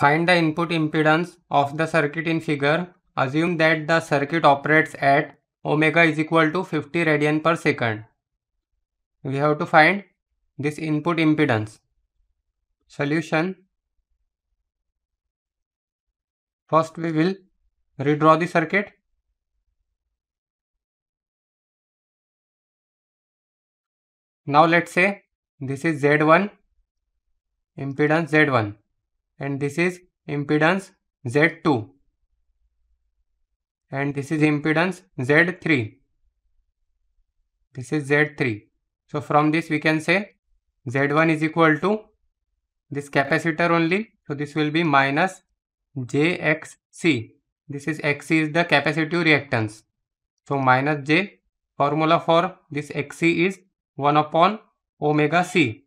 Find the input impedance of the circuit in figure. Assume that the circuit operates at omega is equal to 50 radian per second. We have to find this input impedance. Solution. First we will redraw the circuit. Now let's say this is Z1, impedance Z1 and this is impedance Z2 and this is impedance Z3. This is Z3. So from this we can say Z1 is equal to this capacitor only. So this will be minus JXC. This is XC is the capacitive reactance. So minus J formula for this XC is 1 upon omega C.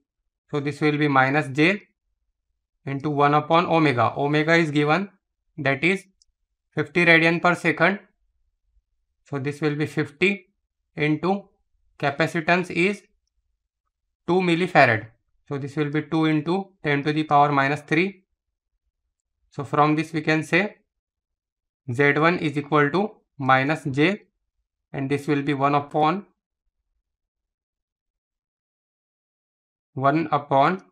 So this will be minus J into 1 upon omega. Omega is given that is 50 radian per second. So this will be 50 into capacitance is 2 millifarad. So this will be 2 into 10 to the power minus 3. So from this we can say Z1 is equal to minus J and this will be 1 upon 1 upon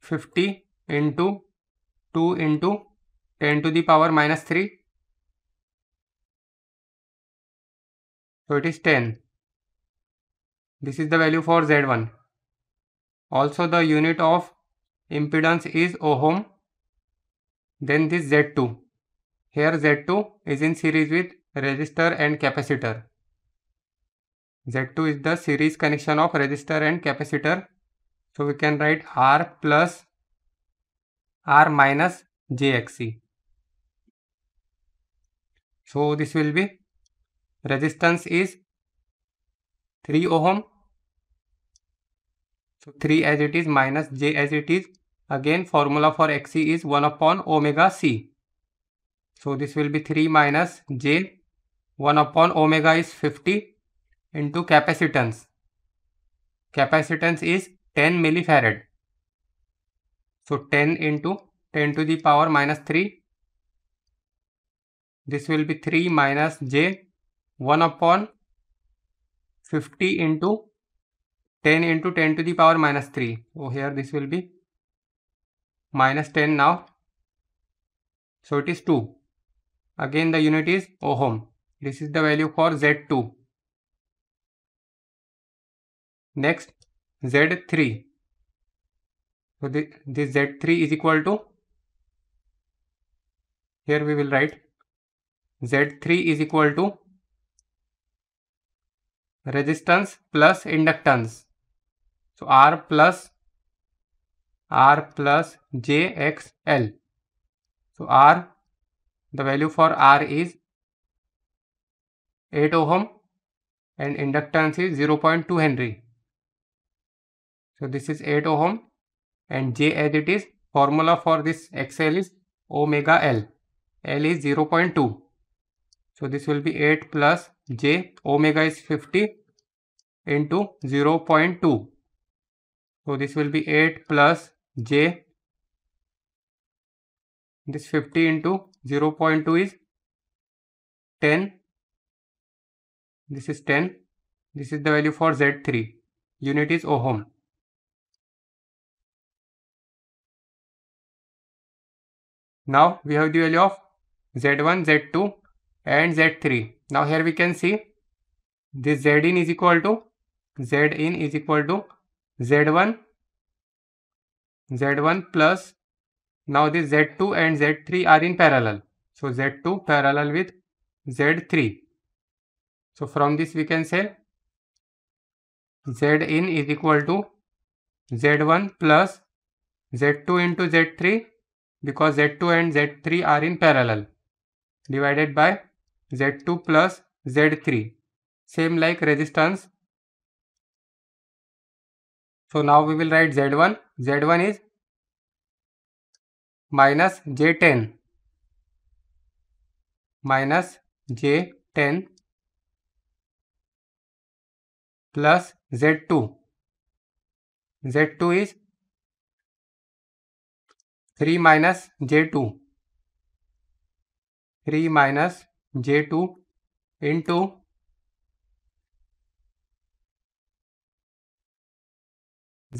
50 into 2 into 10 to the power minus 3. So it is 10. This is the value for Z1. Also the unit of impedance is ohm. Then this Z2. Here Z2 is in series with resistor and capacitor. Z2 is the series connection of resistor and capacitor. So we can write R plus r minus jxc. So this will be resistance is 3 ohm. So 3 as it is minus j as it is. Again formula for xc is 1 upon omega c. So this will be 3 minus j 1 upon omega is 50 into capacitance. Capacitance is 10 millifarad. So 10 into 10 to the power minus 3. This will be 3 minus j 1 upon 50 into 10 into 10 to the power minus 3. So here this will be minus 10 now. So it is 2. Again the unit is ohm. This is the value for Z2. Next Z3. So this, this Z3 is equal to, here we will write Z3 is equal to resistance plus inductance. So R plus R plus JXL. So R, the value for R is 8 ohm and inductance is 0.2 Henry. So this is 8 ohm and J as it is formula for this XL is omega L. L is 0.2. So this will be 8 plus J omega is 50 into 0.2. So this will be 8 plus J this 50 into 0 0.2 is 10 this is 10 this is the value for Z3 unit is ohm Now we have the value of Z1, Z2 and Z3. Now here we can see this Zin is equal to Zin is equal to Z1, Z1 plus now this Z2 and Z3 are in parallel. So Z2 parallel with Z3. So from this we can say Zin is equal to Z1 plus Z2 into Z3 because Z2 and Z3 are in parallel divided by Z2 plus Z3 same like resistance so now we will write Z1 Z1 is minus J10 minus J10 plus Z2 Z2 is three minus j two three minus j two into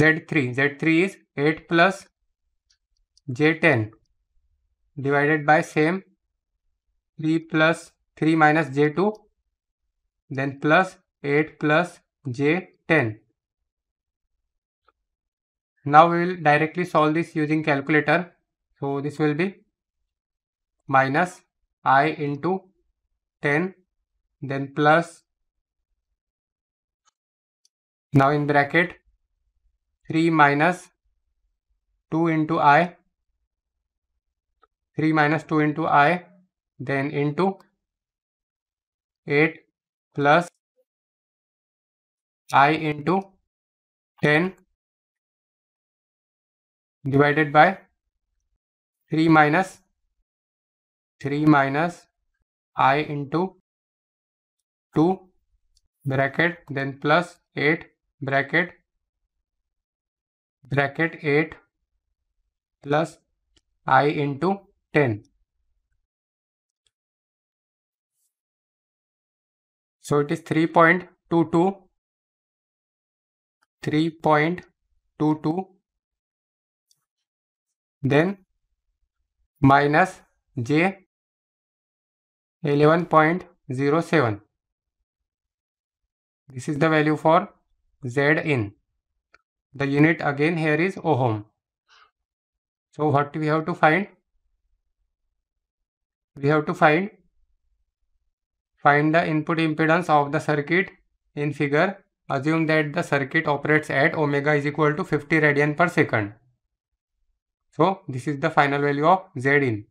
z three z three is eight plus j ten divided by same three plus three minus j two then plus eight plus j ten Now we will directly solve this using calculator. So this will be minus i into 10 then plus now in bracket 3 minus 2 into i 3 minus 2 into i then into 8 plus i into 10 divided by 3 minus 3 minus i into 2 bracket then plus 8 bracket bracket 8 plus i into 10 so it is 3.22 3.22 then minus j 11.07 this is the value for z in the unit again here is ohm so what we have to find we have to find find the input impedance of the circuit in figure assume that the circuit operates at omega is equal to 50 radian per second so this is the final value of Z in.